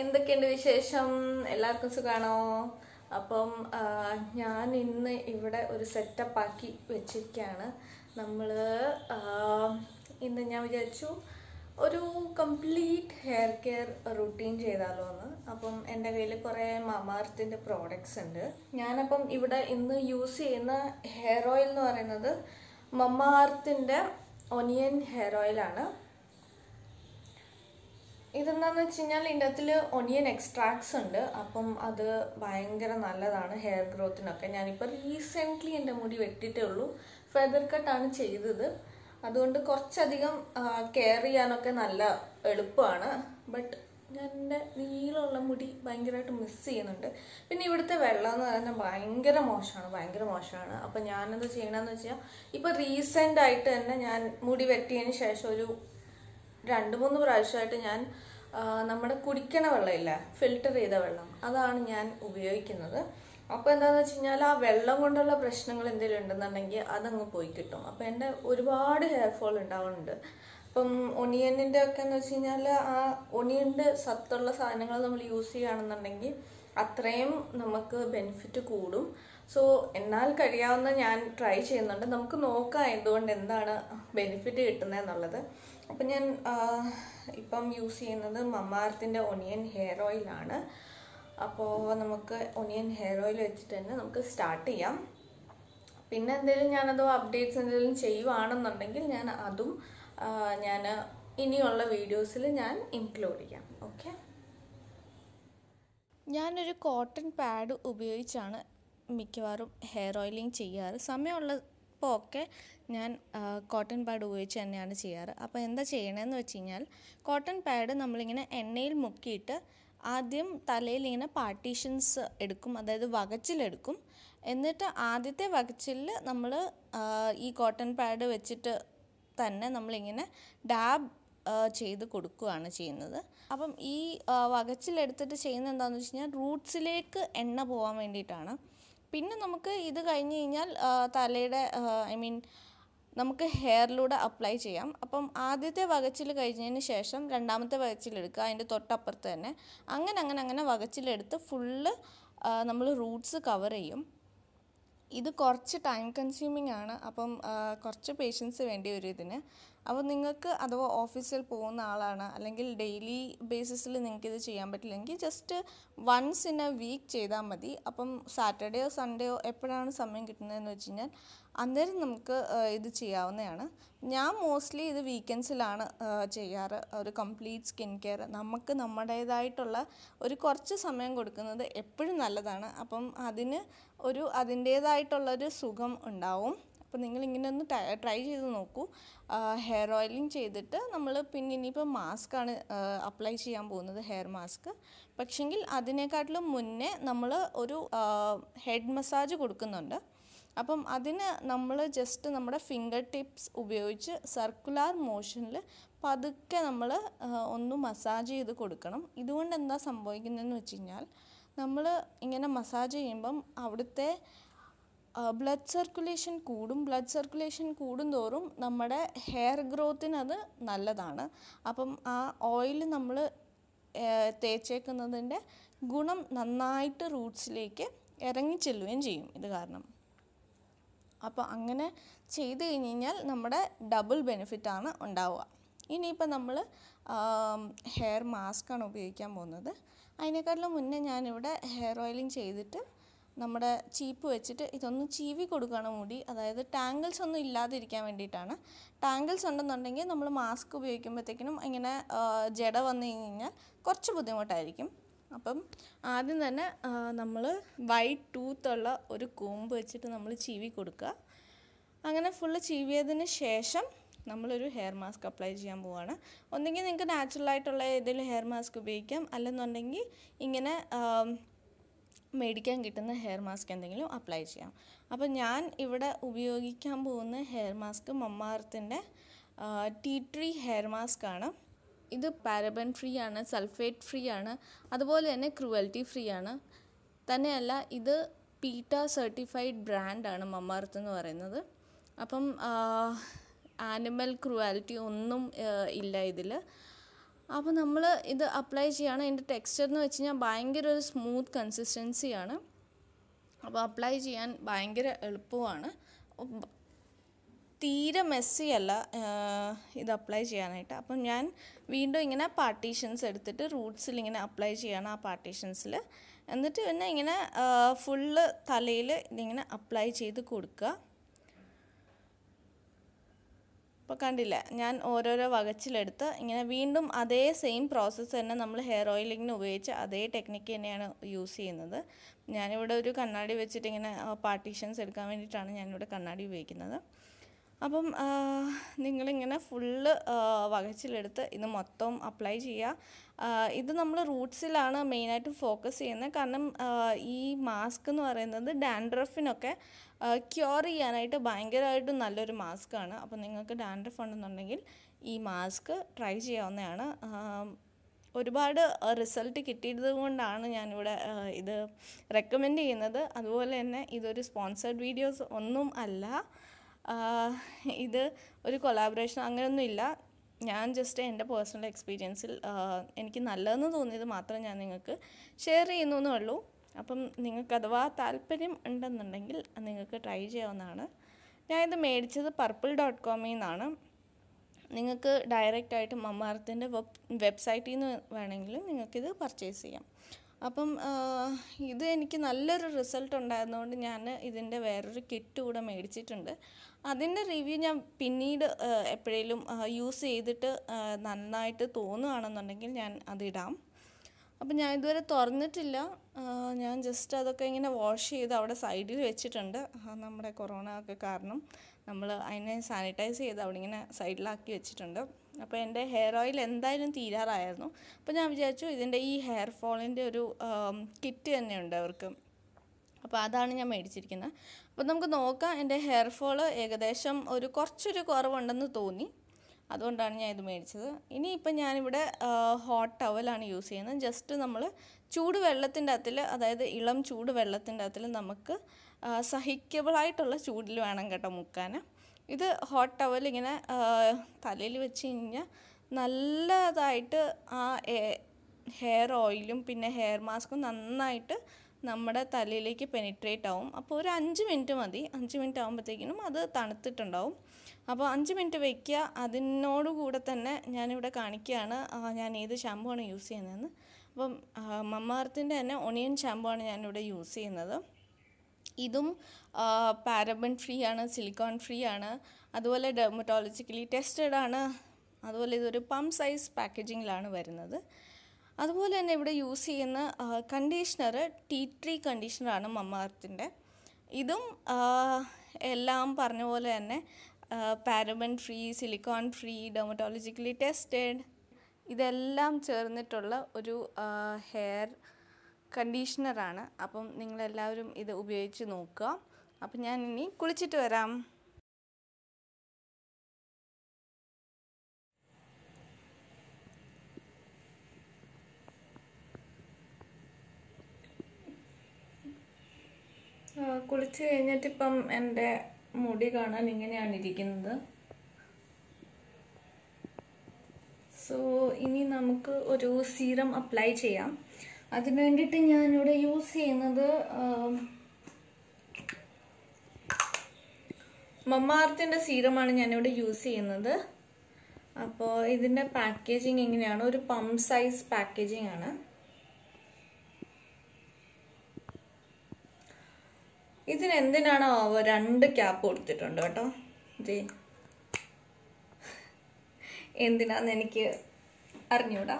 എന്തൊക്കെയുണ്ട് വിശേഷം എല്ലാവർക്കും സുഖാണോ അപ്പം ഞാൻ ഇന്ന് ഇവിടെ ഒരു സെറ്റപ്പ് ആക്കി വെച്ചിരിക്കുകയാണ് നമ്മൾ ഇന്ന് ഞാൻ വിചാരിച്ചു ഒരു കംപ്ലീറ്റ് ഹെയർ കെയർ റുട്ടീൻ ചെയ്താലോ എന്ന് അപ്പം എൻ്റെ കയ്യിൽ കുറേ മാമാർത്തിൻ്റെ പ്രോഡക്റ്റ്സ് ഉണ്ട് ഞാനപ്പം ഇവിടെ ഇന്ന് യൂസ് ചെയ്യുന്ന ഹെയർ ഓയിൽ എന്ന് പറയുന്നത് മമാർത്തിൻ്റെ ഒനിയൻ ഹെയർ ഓയിലാണ് ഇതെന്താണെന്ന് വെച്ച് കഴിഞ്ഞാൽ ഇതിൻ്റെ അകത്തിൽ ഒനിയൻ എക്സ്ട്രാക്ട്സ് ഉണ്ട് അപ്പം അത് ഭയങ്കര നല്ലതാണ് ഹെയർ ഗ്രോത്തിനൊക്കെ ഞാനിപ്പോൾ റീസെൻ്റ്ലി എൻ്റെ മുടി വെട്ടിയിട്ടേ ഉള്ളൂ ഫെദർ കട്ടാണ് ചെയ്തത് അതുകൊണ്ട് കുറച്ചധികം കെയർ ചെയ്യാനൊക്കെ നല്ല എളുപ്പമാണ് ബട്ട് ഞാൻ എൻ്റെ നീളമുള്ള മുടി ഭയങ്കരമായിട്ട് മിസ് ചെയ്യുന്നുണ്ട് പിന്നെ ഇവിടുത്തെ വെള്ളം എന്ന് പറയുന്നത് ഭയങ്കര മോശമാണ് ഭയങ്കര മോശമാണ് അപ്പം ഞാനെന്താ ചെയ്യണമെന്ന് വെച്ചാൽ ഇപ്പോൾ ആയിട്ട് തന്നെ ഞാൻ മുടി വെട്ടിയതിന് ശേഷം ഒരു രണ്ട് മൂന്ന് പ്രാവശ്യമായിട്ട് ഞാൻ നമ്മുടെ കുടിക്കണ വെള്ളമില്ല ഫിൽട്ടർ ചെയ്ത വെള്ളം അതാണ് ഞാൻ ഉപയോഗിക്കുന്നത് അപ്പോൾ എന്താണെന്ന് വെച്ച് കഴിഞ്ഞാൽ ആ വെള്ളം കൊണ്ടുള്ള പ്രശ്നങ്ങൾ എന്തെങ്കിലും ഉണ്ടെന്നുണ്ടെങ്കിൽ അതങ്ങ് പോയി കിട്ടും അപ്പോൾ എൻ്റെ ഒരുപാട് ഹെയർ ഫോൾ ഉണ്ടാവുന്നുണ്ട് അപ്പം ഒണിയനിൻ്റെ ഒക്കെ എന്ന് വെച്ച് കഴിഞ്ഞാൽ ആ ഒണിയൻ്റെ സത്തുള്ള സാധനങ്ങൾ നമ്മൾ യൂസ് ചെയ്യുകയാണെന്നുണ്ടെങ്കിൽ അത്രയും നമുക്ക് ബെനിഫിറ്റ് കൂടും സോ എന്നാൽ കഴിയാവുന്ന ഞാൻ ട്രൈ ചെയ്യുന്നുണ്ട് നമുക്ക് നോക്കാം എന്തുകൊണ്ട് എന്താണ് ബെനിഫിറ്റ് കിട്ടുന്നത് എന്നുള്ളത് അപ്പം ഞാൻ ഇപ്പം യൂസ് ചെയ്യുന്നത് മമ്മാർത്തിൻ്റെ ഒനിയൻ ഹെയർ ഓയിലാണ് അപ്പോൾ നമുക്ക് ഒനിയൻ ഹെയർ ഓയിൽ വെച്ചിട്ട് തന്നെ നമുക്ക് സ്റ്റാർട്ട് ചെയ്യാം പിന്നെ എന്തെങ്കിലും ഞാനത് അപ്ഡേറ്റ്സ് എന്തെങ്കിലും ചെയ്യുവാണെന്നുണ്ടെങ്കിൽ ഞാൻ അതും ഞാൻ ഇനിയുള്ള വീഡിയോസിൽ ഞാൻ ഇൻക്ലൂഡ് ചെയ്യാം ഓക്കെ ഞാനൊരു കോട്ടൺ പാഡ് ഉപയോഗിച്ചാണ് മിക്കവാറും ഹെയർ ഓയിലിംഗ് ചെയ്യാറ് സമയമുള്ള ഇപ്പോൾ ഒക്കെ ഞാൻ കോട്ടൺ പാഡ് ഉപയോഗിച്ച് തന്നെയാണ് ചെയ്യാറ് അപ്പോൾ എന്താ ചെയ്യണമെന്ന് വെച്ച് കഴിഞ്ഞാൽ കോട്ടൺ പാഡ് നമ്മളിങ്ങനെ എണ്ണയിൽ മുക്കിയിട്ട് ആദ്യം തലയിൽ ഇങ്ങനെ പാർട്ടീഷൻസ് എടുക്കും അതായത് വകച്ചിലെടുക്കും എന്നിട്ട് ആദ്യത്തെ വകച്ചിൽ നമ്മൾ ഈ കോട്ടൺ പാഡ് വെച്ചിട്ട് തന്നെ നമ്മളിങ്ങനെ ഡാബ് ചെയ്ത് കൊടുക്കുകയാണ് ചെയ്യുന്നത് അപ്പം ഈ വകച്ചിലെടുത്തിട്ട് ചെയ്യുന്ന എന്താണെന്ന് വെച്ച് കഴിഞ്ഞാൽ റൂട്ട്സിലേക്ക് എണ്ണ പോകാൻ വേണ്ടിയിട്ടാണ് പിന്നെ നമുക്ക് ഇത് കഴിഞ്ഞ് കഴിഞ്ഞാൽ തലയുടെ ഐ മീൻ നമുക്ക് ഹെയറിലൂടെ അപ്ലൈ ചെയ്യാം അപ്പം ആദ്യത്തെ വകച്ചിൽ കഴിഞ്ഞതിന് ശേഷം രണ്ടാമത്തെ വകച്ചിലെടുക്കുക അതിൻ്റെ തൊട്ടപ്പുറത്ത് തന്നെ അങ്ങനെ അങ്ങനെ അങ്ങനെ വകച്ചിലെടുത്ത് ഫുള്ള് നമ്മൾ റൂട്ട്സ് കവർ ചെയ്യും ഇത് കുറച്ച് ടൈം കൺസ്യൂമിംഗ് ആണ് അപ്പം കുറച്ച് പേഷ്യൻസ് വേണ്ടി വരും ഇതിന് അപ്പോൾ നിങ്ങൾക്ക് അഥവാ ഓഫീസിൽ പോകുന്ന ആളാണ് അല്ലെങ്കിൽ ഡെയിലി ബേസിസിൽ നിങ്ങൾക്ക് ഇത് ചെയ്യാൻ പറ്റില്ലെങ്കിൽ just once in a week ചെയ്താൽ മതി അപ്പം സാറ്റർഡേയോ സൺഡേയോ എപ്പോഴാണ് സമയം കിട്ടുന്നതെന്ന് വെച്ച് കഴിഞ്ഞാൽ അന്നേരം നമുക്ക് ഇത് ചെയ്യാവുന്നതാണ് ഞാൻ മോസ്റ്റ്ലി ഇത് വീക്കെൻഡ്സിലാണ് ചെയ്യാറ് ഒരു കംപ്ലീറ്റ് സ്കിൻ കെയർ നമുക്ക് നമ്മുടേതായിട്ടുള്ള ഒരു കുറച്ച് സമയം കൊടുക്കുന്നത് എപ്പോഴും നല്ലതാണ് അപ്പം അതിന് ഒരു അതിൻ്റേതായിട്ടുള്ളൊരു സുഖം ഉണ്ടാവും അപ്പോൾ നിങ്ങൾ ഇങ്ങനെ ഒന്ന് ട്രൈ ചെയ്ത് നോക്കൂ ഹെയർ ഓയിലിംഗ് ചെയ്തിട്ട് നമ്മൾ പിന്നെ ഇനിയിപ്പോൾ ആണ് അപ്ലൈ ചെയ്യാൻ പോകുന്നത് ഹെയർ മാസ്ക് പക്ഷെങ്കിൽ അതിനേക്കാട്ടിലും മുന്നേ നമ്മൾ ഒരു ഹെഡ് മസാജ് കൊടുക്കുന്നുണ്ട് അപ്പം അതിന് നമ്മൾ ജസ്റ്റ് നമ്മുടെ ഫിംഗർ ടിപ്സ് ഉപയോഗിച്ച് സർക്കുലാർ മോഷനിൽ പതുക്കെ നമ്മൾ ഒന്ന് മസാജ് ചെയ്ത് കൊടുക്കണം ഇതുകൊണ്ട് എന്താ സംഭവിക്കുന്നതെന്ന് വെച്ച് കഴിഞ്ഞാൽ നമ്മൾ ഇങ്ങനെ മസാജ് ചെയ്യുമ്പം അവിടുത്തെ ബ്ലഡ് സർക്കുലേഷൻ കൂടും ബ്ലഡ് സർക്കുലേഷൻ കൂടുന്തോറും നമ്മുടെ ഹെയർ ഗ്രോത്തിനത് നല്ലതാണ് അപ്പം ആ ഓയിൽ നമ്മൾ തേച്ചേക്കുന്നതിൻ്റെ ഗുണം നന്നായിട്ട് റൂട്ട്സിലേക്ക് ഇറങ്ങിച്ചെല്ലുകയും ചെയ്യും ഇത് കാരണം അപ്പോൾ അങ്ങനെ ചെയ്ത് കഴിഞ്ഞ് കഴിഞ്ഞാൽ നമ്മുടെ ഡബിൾ ബെനിഫിറ്റാണ് ഉണ്ടാവുക ഇനിയിപ്പോൾ നമ്മൾ ഹെയർ മാസ്ക്കാണ് ഉപയോഗിക്കാൻ പോകുന്നത് അതിനേക്കാട്ടിലും മുന്നേ ഞാനിവിടെ ഹെയർ ഓയിലിംഗ് ചെയ്തിട്ട് നമ്മുടെ ചീപ്പ് വെച്ചിട്ട് ഇതൊന്ന് ചീവി കൊടുക്കണം മുടി അതായത് ടാങ്കിൾസ് ഒന്നും ഇല്ലാതിരിക്കാൻ വേണ്ടിയിട്ടാണ് ടാങ്കിൾസ് ഉണ്ടെന്നുണ്ടെങ്കിൽ നമ്മൾ മാസ്ക് ഉപയോഗിക്കുമ്പോഴത്തേക്കിനും ഇങ്ങനെ ജട വന്നു കഴിഞ്ഞ് കഴിഞ്ഞാൽ കുറച്ച് ബുദ്ധിമുട്ടായിരിക്കും അപ്പം ആദ്യം തന്നെ നമ്മൾ വൈറ്റ് ടൂത്തുള്ള ഒരു കൂമ്പ് വെച്ചിട്ട് നമ്മൾ ചീവി കൊടുക്കുക അങ്ങനെ ഫുള്ള് ചീവിയതിന് ശേഷം നമ്മളൊരു ഹെയർ മാസ്ക് അപ്ലൈ ചെയ്യാൻ പോവുകയാണ് ഒന്നെങ്കിൽ നിങ്ങൾക്ക് ആയിട്ടുള്ള ഏതെങ്കിലും ഹെയർ മാസ്ക് ഉപയോഗിക്കാം അല്ലെന്നുണ്ടെങ്കിൽ ഇങ്ങനെ മേടിക്കാൻ കിട്ടുന്ന ഹെയർ മാസ്ക് എന്തെങ്കിലും അപ്ലൈ ചെയ്യാം അപ്പോൾ ഞാൻ ഇവിടെ ഉപയോഗിക്കാൻ പോകുന്ന ഹെയർ മാസ്ക് മമ്മാർത്തിൻ്റെ ടീ ട്രീ ഹെയർ മാസ്ക് ആണ് ഇത് പാരബൻ ഫ്രീ ആണ് സൾഫേറ്റ് ഫ്രീ ആണ് അതുപോലെ തന്നെ ക്രുവൽറ്റി ഫ്രീ ആണ് തന്നെയല്ല ഇത് പീറ്റ സർട്ടിഫൈഡ് ബ്രാൻഡാണ് മമ്മർത്ത് എന്ന് പറയുന്നത് അപ്പം ആനിമൽ ക്രുവാലിറ്റി ഒന്നും ഇല്ല ഇതിൽ അപ്പോൾ നമ്മൾ ഇത് അപ്ലൈ ചെയ്യുകയാണ് അതിൻ്റെ ടെക്സ്ചർ എന്ന് വെച്ച് കഴിഞ്ഞാൽ ഭയങ്കര ഒരു സ്മൂത്ത് കൺസിസ്റ്റൻസിയാണ് അപ്പോൾ അപ്ലൈ ചെയ്യാൻ ഭയങ്കര എളുപ്പമാണ് തീരെ മെസ്സിയല്ല ഇത് അപ്ലൈ ചെയ്യാനായിട്ട് അപ്പം ഞാൻ വീണ്ടും ഇങ്ങനെ പാർട്ടീഷൻസ് എടുത്തിട്ട് റൂട്ട്സിൽ ഇങ്ങനെ അപ്ലൈ ചെയ്യണം ആ പാർട്ടീഷൻസിൽ എന്നിട്ട് പിന്നെ ഇങ്ങനെ ഫുള്ള് തലയിൽ ഇതിങ്ങനെ അപ്ലൈ ചെയ്ത് കൊടുക്കുക ഇപ്പോൾ കണ്ടില്ല ഞാൻ ഓരോരോ വകച്ചിലെടുത്ത് ഇങ്ങനെ വീണ്ടും അതേ സെയിം പ്രോസസ്സ് തന്നെ നമ്മൾ ഹെയർ ഓയിലിങ്ങിന് ഉപയോഗിച്ച് അതേ ടെക്നിക്ക് തന്നെയാണ് യൂസ് ചെയ്യുന്നത് ഞാനിവിടെ ഒരു കണ്ണാടി വെച്ചിട്ട് ഇങ്ങനെ പാർട്ടീഷൻസ് എടുക്കാൻ വേണ്ടിയിട്ടാണ് ഞാനിവിടെ കണ്ണാടി ഉപയോഗിക്കുന്നത് അപ്പം നിങ്ങളിങ്ങനെ ഫുള്ള് വകച്ചിലെടുത്ത് ഇത് മൊത്തം അപ്ലൈ ചെയ്യുക ഇത് നമ്മൾ റൂട്ട്സിലാണ് മെയിനായിട്ട് ഫോക്കസ് ചെയ്യുന്നത് കാരണം ഈ മാസ്ക് എന്ന് പറയുന്നത് ഡാൻഡ്രഫിനൊക്കെ ക്യൂർ ചെയ്യാനായിട്ട് ഭയങ്കരമായിട്ട് നല്ലൊരു മാസ്കാണ് അപ്പോൾ നിങ്ങൾക്ക് ഡാൻഡ്രഫ് ഉണ്ടെന്നുണ്ടെങ്കിൽ ഈ മാസ്ക് ട്രൈ ചെയ്യാവുന്നതാണ് ഒരുപാട് റിസൾട്ട് കിട്ടിയത് കൊണ്ടാണ് ഞാനിവിടെ ഇത് റെക്കമെൻഡ് ചെയ്യുന്നത് അതുപോലെ തന്നെ ഇതൊരു സ്പോൺസേഡ് വീഡിയോസ് ഒന്നും അല്ല ഇത് ഒരു കൊളാബറേഷൻ അങ്ങനെയൊന്നുമില്ല ഞാൻ ജസ്റ്റ് എൻ്റെ പേഴ്സണൽ എക്സ്പീരിയൻസിൽ എനിക്ക് നല്ലതെന്ന് തോന്നിയത് മാത്രം ഞാൻ നിങ്ങൾക്ക് ഷെയർ ചെയ്യുന്നു എന്നേ ഉള്ളൂ അപ്പം നിങ്ങൾക്ക് അഥവാ താല്പര്യം ഉണ്ടെന്നുണ്ടെങ്കിൽ നിങ്ങൾക്ക് ട്രൈ ചെയ്യാവുന്നതാണ് ഞാൻ ഇത് മേടിച്ചത് പർപ്പിൾ ഡോട്ട് കോമിൽ നിന്നാണ് നിങ്ങൾക്ക് ഡയറക്റ്റായിട്ട് മമ്മാർത്തിൻ്റെ വെബ് വെബ്സൈറ്റിൽ നിന്ന് വേണമെങ്കിലും നിങ്ങൾക്കിത് പർച്ചേസ് ചെയ്യാം അപ്പം ഇത് എനിക്ക് നല്ലൊരു റിസൾട്ട് ഉണ്ടായിരുന്നതുകൊണ്ട് ഞാൻ ഇതിൻ്റെ വേറൊരു കിറ്റ് കൂടെ മേടിച്ചിട്ടുണ്ട് അതിൻ്റെ റിവ്യൂ ഞാൻ പിന്നീട് എപ്പോഴേലും യൂസ് ചെയ്തിട്ട് നന്നായിട്ട് തോന്നുകയാണെന്നുണ്ടെങ്കിൽ ഞാൻ അതിടാം അപ്പം ഞാൻ ഇതുവരെ തുറന്നിട്ടില്ല ഞാൻ ജസ്റ്റ് അതൊക്കെ ഇങ്ങനെ വാഷ് ചെയ്ത് അവിടെ സൈഡിൽ വെച്ചിട്ടുണ്ട് നമ്മുടെ കൊറോണ ഒക്കെ കാരണം നമ്മൾ അതിനെ സാനിറ്റൈസ് ചെയ്ത് അവിടെ ഇങ്ങനെ സൈഡിലാക്കി വെച്ചിട്ടുണ്ട് അപ്പോൾ എൻ്റെ ഹെയർ ഓയിൽ എന്തായാലും തീരാറായിരുന്നു അപ്പോൾ ഞാൻ വിചാരിച്ചു ഇതിൻ്റെ ഈ ഹെയർ ഫോളിൻ്റെ ഒരു കിറ്റ് തന്നെയുണ്ട് അവർക്ക് അപ്പോൾ അതാണ് ഞാൻ മേടിച്ചിരിക്കുന്നത് അപ്പോൾ നമുക്ക് നോക്കാം എൻ്റെ ഹെയർ ഫോൾ ഏകദേശം ഒരു കുറച്ചൊരു കുറവുണ്ടെന്ന് തോന്നി അതുകൊണ്ടാണ് ഞാൻ ഇത് മേടിച്ചത് ഇനിയിപ്പം ഞാനിവിടെ ഹോട്ട് ടവലാണ് യൂസ് ചെയ്യുന്നത് ജസ്റ്റ് നമ്മൾ ചൂട് വെള്ളത്തിൻ്റെ അകത്തിൽ അതായത് ഇളം ചൂട് വെള്ളത്തിൻ്റെ അകത്തിൽ നമുക്ക് സഹിക്കബിളായിട്ടുള്ള ചൂടിൽ വേണം കേട്ടോ മുക്കാൻ ഇത് ഹോട്ട് ടവൽ ഇങ്ങനെ തലയിൽ വെച്ച് കഴിഞ്ഞാൽ നല്ലതായിട്ട് ആ ഹെയർ ഓയിലും പിന്നെ ഹെയർ മാസ്കും നന്നായിട്ട് നമ്മുടെ തലയിലേക്ക് പെനിട്രേറ്റ് ആവും അപ്പോൾ ഒരു അഞ്ച് മിനിറ്റ് മതി അഞ്ച് മിനിറ്റ് ആകുമ്പോഴത്തേക്കിനും അത് തണുത്തിട്ടുണ്ടാവും അപ്പോൾ അഞ്ച് മിനിറ്റ് വയ്ക്കുക അതിനോടുകൂടെ തന്നെ ഞാനിവിടെ കാണിക്കുകയാണ് ഞാൻ ഏത് ഷാമ്പു ആണ് യൂസ് ചെയ്യുന്നതെന്ന് അപ്പം മമ്മാർത്തിൻ്റെ തന്നെ ഒണിയൻ ഷാമ്പു ആണ് ഞാനിവിടെ യൂസ് ചെയ്യുന്നത് ഇതും പാരബൻ ഫ്രീ ആണ് സിലിക്കോൺ ഫ്രീ ആണ് അതുപോലെ ഡെർമറ്റോളജിക്കലി ടെസ്റ്റഡ് ആണ് അതുപോലെ ഇതൊരു പം സൈസ് പാക്കേജിങ്ങിലാണ് വരുന്നത് അതുപോലെ തന്നെ ഇവിടെ യൂസ് ചെയ്യുന്ന കണ്ടീഷണർ ടീ ട്രീ കണ്ടീഷണറാണ് മമ്മാർത്തിൻ്റെ ഇതും എല്ലാം പറഞ്ഞ പോലെ തന്നെ paraben free silicone free dermatologically tested ഇതെല്ലാം ചേർന്നിട്ടുള്ള ഒരു ഹെയർ കണ്ടീഷണറാണ് അപ്പം നിങ്ങളെല്ലാവരും ഇത് ഉപയോഗിച്ച് നോക്കുക അപ്പം ഞാൻ ഇനി കുളിച്ചിട്ട് വരാം കുളിച്ച് ഇപ്പം എൻ്റെ മുടി കാണാൻ ഇങ്ങനെയാണ് ഇരിക്കുന്നത് സോ ഇനി നമുക്ക് ഒരു സീറം അപ്ലൈ ചെയ്യാം അതിന് വേണ്ടിയിട്ട് ഞാനിവിടെ യൂസ് ചെയ്യുന്നത് മമ്മാർത്തിൻ്റെ സീറമാണ് ഞാനിവിടെ യൂസ് ചെയ്യുന്നത് അപ്പോൾ ഇതിൻ്റെ പാക്കേജിങ് എങ്ങനെയാണ് ഒരു പമ്പ് സൈസ് പാക്കേജിങ് ആണ് ഇതിന് എന്തിനാണോ രണ്ട് ക്യാപ്പ് കൊടുത്തിട്ടുണ്ട് കേട്ടോ ജീ എന്തിനാന്ന് എനിക്ക് അറിഞ്ഞൂടാ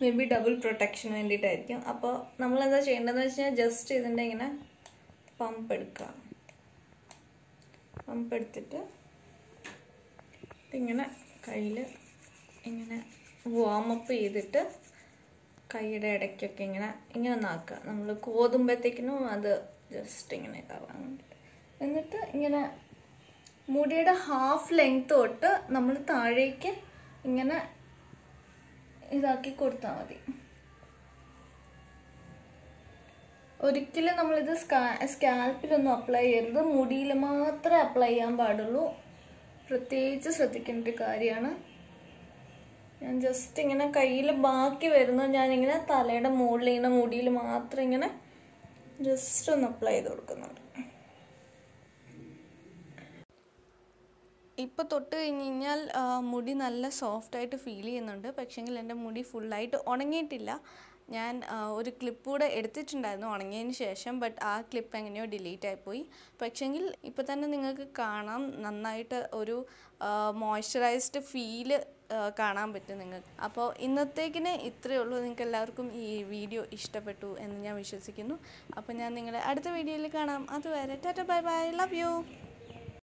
മേ ബി ഡബിൾ പ്രൊട്ടക്ഷന് വേണ്ടിയിട്ടായിരിക്കും അപ്പോൾ നമ്മളെന്താ ചെയ്യേണ്ടതെന്ന് വെച്ച് കഴിഞ്ഞാൽ ജസ്റ്റ് ഇതിൻ്റെ ഇങ്ങനെ പമ്പ് എടുക്കുക പമ്പ് എടുത്തിട്ട് ഇതിങ്ങനെ കയ്യിൽ ഇങ്ങനെ വാം അപ്പ് ചെയ്തിട്ട് കൈയുടെ ഇടയ്ക്കൊക്കെ ഇങ്ങനെ ഇങ്ങനെ ഒന്നാക്കുക നമ്മൾ കോതുമ്പോഴത്തേക്കിനും അത് ജസ്റ്റ് ഇങ്ങനെ കറങ്ങുന്നുണ്ട് എന്നിട്ട് ഇങ്ങനെ മുടിയുടെ ഹാഫ് ലെങ്ത് തൊട്ട് നമ്മൾ താഴേക്ക് ഇങ്ങനെ ഇതാക്കി കൊടുത്താൽ മതി ഒരിക്കലും നമ്മളിത് സ്കാ സ്കാൽപ്പിലൊന്നും അപ്ലൈ ചെയ്യരുത് മുടിയിൽ മാത്രമേ അപ്ലൈ ചെയ്യാൻ പാടുള്ളൂ പ്രത്യേകിച്ച് ശ്രദ്ധിക്കേണ്ട ഒരു കാര്യമാണ് ഞാൻ ജസ്റ്റ് ഇങ്ങനെ കയ്യിൽ ബാക്കി വരുന്നത് ഞാനിങ്ങനെ തലയുടെ മുകളിൽ ഇങ്ങനെ മുടിയിൽ മാത്രം ഇങ്ങനെ ജസ്റ്റ് ഒന്ന് അപ്ലൈ ചെയ്ത് കൊടുക്കുന്നുണ്ട് ഇപ്പോൾ തൊട്ട് കഴിഞ്ഞ് കഴിഞ്ഞാൽ മുടി നല്ല സോഫ്റ്റായിട്ട് ഫീൽ ചെയ്യുന്നുണ്ട് പക്ഷേങ്കിൽ എൻ്റെ മുടി ഫുള്ളായിട്ട് ഉണങ്ങിയിട്ടില്ല ഞാൻ ഒരു ക്ലിപ്പ് കൂടെ എടുത്തിട്ടുണ്ടായിരുന്നു ഉണങ്ങിയതിന് ശേഷം ബട്ട് ആ ക്ലിപ്പ് എങ്ങനെയോ ഡിലീറ്റ് ആയിപ്പോയി പക്ഷേങ്കിൽ ഇപ്പം തന്നെ നിങ്ങൾക്ക് കാണാം നന്നായിട്ട് ഒരു മോയ്സ്ചറൈസ്ഡ് ഫീല് കാണാൻ പറ്റും നിങ്ങൾക്ക് അപ്പോൾ ഇന്നത്തേക്കിന് ഇത്രയേ ഉള്ളൂ നിങ്ങൾക്ക് എല്ലാവർക്കും ഈ വീഡിയോ ഇഷ്ടപ്പെട്ടു എന്ന് ഞാൻ വിശ്വസിക്കുന്നു അപ്പോൾ ഞാൻ നിങ്ങളെ അടുത്ത വീഡിയോയിൽ കാണാം അതുവരെ tata bye bye love U